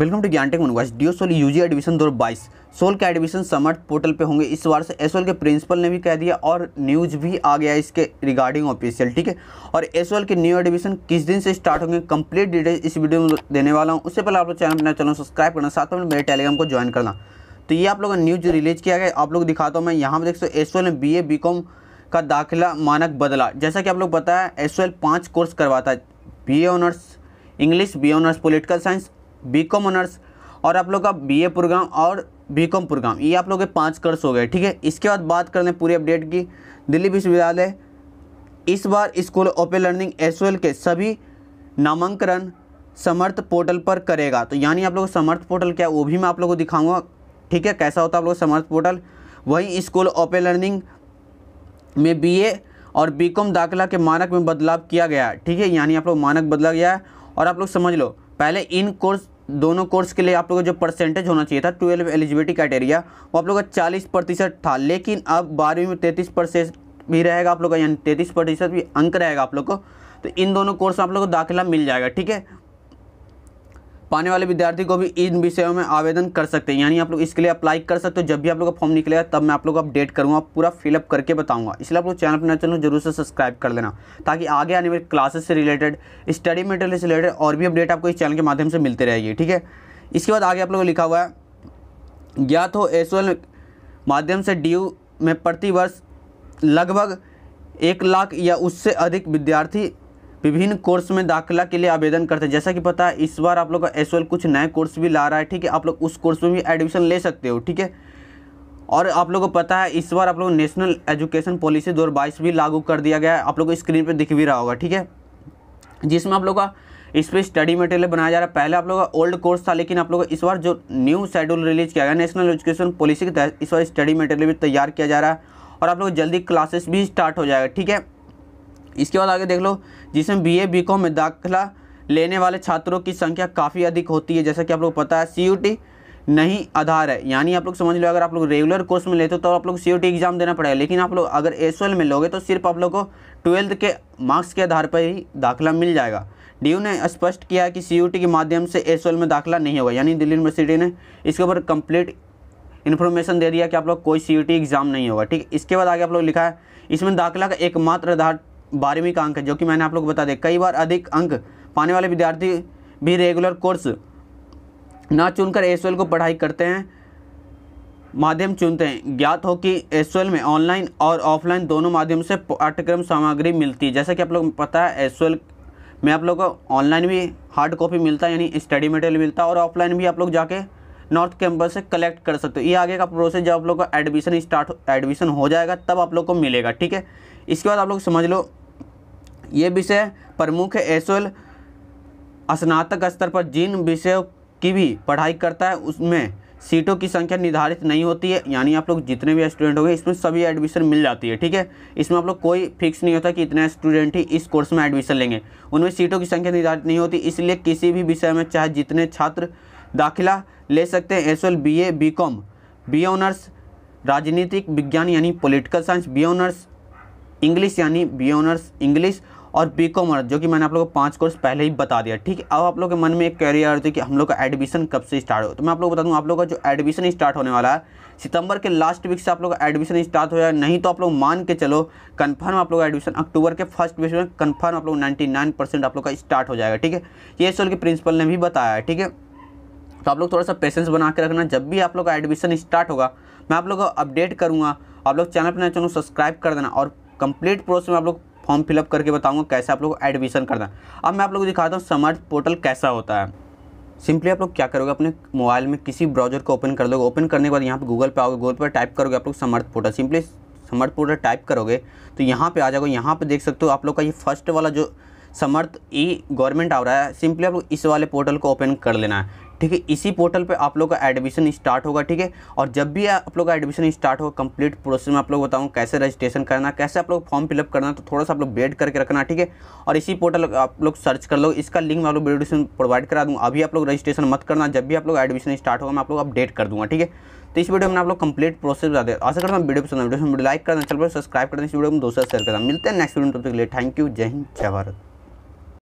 welcome to Gyantech tech D U SOL UG जी एडमिशन दो बाईस सोल के एडमिशन समर्थ पोर्टल पे होंगे इस बार से एस के प्रिंसिपल ने भी कह दिया और न्यूज भी आ गया इसके रिगार्डिंग ऑफिशियल ठीक है और एस के न्यू एडमिशन किस दिन से स्टार्ट होंगे कंप्लीट डिटेल इस वीडियो में देने वाला हूँ उससे पहले आप लोग चैनल अपना तो चैनल सब्सक्राइब करना साथ में मेरे टेलीग्राम को ज्वाइन करना तो ये आप लोगों का न्यूज रिलीज किया गया आप लोग दिखाता हूँ मैं यहाँ पर देख सो एस ने बी ए बी का दाखिला मानक बदला जैसा कि आप लोग बताया एस पाँच कोर्स करवाता है B honours English B honours political science B com honours और आप लोग का बी ए प्रोग्राम और बी कॉम प्रोग्राम ये आप लोग के पाँच कर्स हो गए ठीक है इसके बाद बात कर लें पूरी अपडेट की दिल्ली विश्वविद्यालय इस बार स्कूल ओपन लर्निंग एस के सभी नामांकन समर्थ पोर्टल पर करेगा तो यानी आप लोग समर्थ पोर्टल क्या वो भी मैं आप लोग को दिखाऊंगा ठीक है कैसा होता है आप लोग समर्थ पोर्टल वही स्कूल ओपन लर्निंग में बीए और बीकॉम दाखिला के मानक में बदलाव किया गया है ठीक है यानी आप लोग मानक बदला गया है और आप लोग समझ लो पहले इन कोर्स दोनों कोर्स के लिए आप लोगों का जो परसेंटेज होना चाहिए था ट्वेल्व एलिजिबिलिटी क्राइटेरिया वो आप लोग का चालीस प्रतिशत था लेकिन अब बारहवीं में तैंतीस परसेंट भी रहेगा आप लोग का यानी तैंतीस प्रतिशत भी अंक रहेगा आप लोग को तो इन दोनों कोर्स में आप लोग को दाखिला मिल जाएगा ठीक है पाने वाले विद्यार्थी को भी इन विषयों में आवेदन कर सकते हैं यानी आप लोग इसके लिए अप्लाई कर सकते हो जब भी आप लोग का फॉर्म निकलेगा तब मैं आप लोग को अपडेट करूँगा पूरा फिलअप करके बताऊँगा इसलिए आप लोग चैनल पर चैनल जरूर से सब्सक्राइब कर लेना ताकि आगे आने वाले क्लासेस से रिलेटेड स्टडी मटेरियल से रिलेटेड और भी अपडेट आपको इस चैनल के माध्यम से मिलते रहेगी ठीक है इसके बाद आगे आप लोगों को लिखा हुआ है ज्ञात हो एस माध्यम से डी में प्रति वर्ष लगभग एक लाख या उससे अधिक विद्यार्थी विभिन्न कोर्स में दाखिला के लिए आवेदन करते हैं जैसा कि पता है इस बार आप लोग का एस कुछ नए कोर्स भी ला रहा है ठीक है आप लोग उस कोर्स में भी एडमिशन ले सकते हो ठीक है और आप लोगों को पता है इस बार आप लोग नेशनल एजुकेशन पॉलिसी दो भी लागू कर दिया गया है आप लोग को स्क्रीन पर दिख भी रहा होगा ठीक है जिसमें आप लोग का इस पर स्टडी मटेरियल बनाया जा रहा है पहले आप लोगों का ओल्ड कोर्स था लेकिन आप लोगों का इस बार जो न्यू शेड्यूल रिलीज किया गया नेशनल एजुकेशन पॉलिसी के तहत इस बार स्टडी मटेरियल भी तैयार किया जा रहा है और आप लोग जल्दी क्लासेस भी स्टार्ट हो जाएगा ठीक है इसके बाद आगे देख लो जिसमें बी ए बी कॉम में दाखिला लेने वाले छात्रों की संख्या काफ़ी अधिक होती है जैसा कि आप लोग पता है सी नहीं आधार है यानी आप लोग समझ लो अगर आप लोग रेगुलर कोर्स में लेते हो तो आप लोग सी एग्ज़ाम देना पड़ेगा लेकिन आप लोग अगर एस में लोगे तो सिर्फ आप लोग को ट्वेल्थ के मार्क्स के आधार पर ही दाखिला मिल जाएगा डी ने स्पष्ट किया है कि सी के माध्यम से एस में दाखिला नहीं होगा यानी दिल्ली यूनिवर्सिटी ने इसके ऊपर कंप्लीट इन्फॉर्मेशन दे दिया कि आप लोग कोई सी एग्ज़ाम नहीं होगा ठीक इसके बाद आगे आप लोग लिखा है इसमें दाखिला का एकमात्र आधार बारहवीं का अंक है जो कि मैंने आप लोग को बता दिया कई बार अधिक अंक पाने वाले विद्यार्थी भी रेगुलर कोर्स ना चुनकर एस को पढ़ाई करते हैं माध्यम चुनते हैं ज्ञात हो कि एस में ऑनलाइन और ऑफलाइन दोनों माध्यम से पाठ्यक्रम सामग्री मिलती है जैसा कि आप लोग पता है एस में आप लोग को ऑनलाइन भी हार्ड कॉपी मिलता है यानी स्टडी मटेरियल मिलता है और ऑफलाइन भी आप लोग जाके नॉर्थ कैंपस से कलेक्ट कर सकते हो ये आगे का प्रोसेस जब आप लोग का एडमिशन स्टार्ट एडमिशन हो जाएगा तब आप लोग को मिलेगा ठीक है इसके बाद आप लोग समझ लो ये विषय प्रमुख है एसोल स्नातक स्तर पर जिन विषयों की भी पढ़ाई करता है उसमें सीटों की संख्या निर्धारित नहीं होती है यानी आप लोग जितने भी स्टूडेंट होंगे इसमें सभी एडमिशन मिल जाती है ठीक है इसमें आप लोग कोई फिक्स नहीं होता कि इतने स्टूडेंट ही इस कोर्स में एडमिशन लेंगे उनमें सीटों की संख्या निर्धारित नहीं होती इसलिए किसी भी विषय में चाहे जितने छात्र दाखिला ले सकते हैं S L B A B com B honours राजनीतिक विज्ञान यानी political science B honours English यानी बी ऑनर्स इंग्लिश और बी कॉमर्स जो कि मैंने आप लोगों को पांच कोर्स पहले ही बता दिया ठीक है अब आप लोग के मन में एक कैरियर आ रही थी कि हम लोग का एडमिशन कब से स्टार्ट हो तो मैं आप लोगों को बता दूं आप लोग का जो एडमिशन स्टार्ट होने वाला है सितंबर के लास्ट वीक से आप लोग का एडमिशन स्टार्ट हो जाए नहीं तो आप लोग मान के चलो कन्फर्म आप लोग एडमिशन अक्टूबर के फर्स्ट वीक में कन्फर्म आप लोग नाइन्टी आप लोग का स्टार्ट हो जाएगा ठीक है ये सोल के प्रिंसिपल ने भी बताया है ठीक है तो आप लोग थोड़ा सा पेशेंस बना के रखना जब भी आप लोग का एडमिशन स्टार्ट होगा मैं आप लोग को अपडेट करूँगा आप लोग चैनल पर नए चैनल सब्सक्राइब कर देना और कंप्लीट प्रोसेस में आप लोग फॉर्म फिलअप करके बताऊँगा कैसे आप लोग एडमिशन करना है अब मैं आप लोग को दिखाता हूँ समर्थ पोर्टल कैसा होता है सिंपली आप लोग क्या करोगे अपने मोबाइल में किसी ब्राउजर को ओपन कर लोगे ओपन करने के बाद यहाँ पर गूगल पे आओगे गूगल पर टाइप करोगे आप लोग Samarth portal simply Samarth portal type करोगे तो यहाँ पर आ जाओगे यहाँ पर देख सकते हो आप लोग का ये फर्स्ट वाला जो समर्थ ई गवर्नमेंट आ रहा है सिंपली आप लोग इस वाले पोर्टल को ओपन कर लेना है ठीक है इसी पोर्टल पे आप लोग का एडमिशन स्टार्ट होगा ठीक है और जब भी आप लोग का एडमिशन स्टार्ट होगा कंप्लीट प्रोसेस में आप लोग बताऊँ कैसे रजिस्ट्रेशन करना कैसे आप लोग फॉर्म फिलअप करना तो थोड़ा सा आप लोग वेट करके रखना ठीक है और इसी पोर्टल आप लोग सर्च कर लो इसका लिंक मैं आप लोग वीडियो प्रोवाइड करा दूँगा अभी आप लोग रजिस्ट्रेशन मत करना जब भी आप लोग एडमिशन स्टार्ट होगा मैं आप लोग अपडेट कर दूँगा ठीक है तो इस वीडियो में आप लोग कंप्लीट प्रोसेस बता दें आशा करता हूँ वीडियो पसंद वीडियो लाइक करना चल पर सब्सक्राइब करना इस वीडियो में दोस्तों शेयर करना मिलते हैं नेक्स्ट वीडियो टॉपिक के लिए थैंक यू जय हिंद जय भारत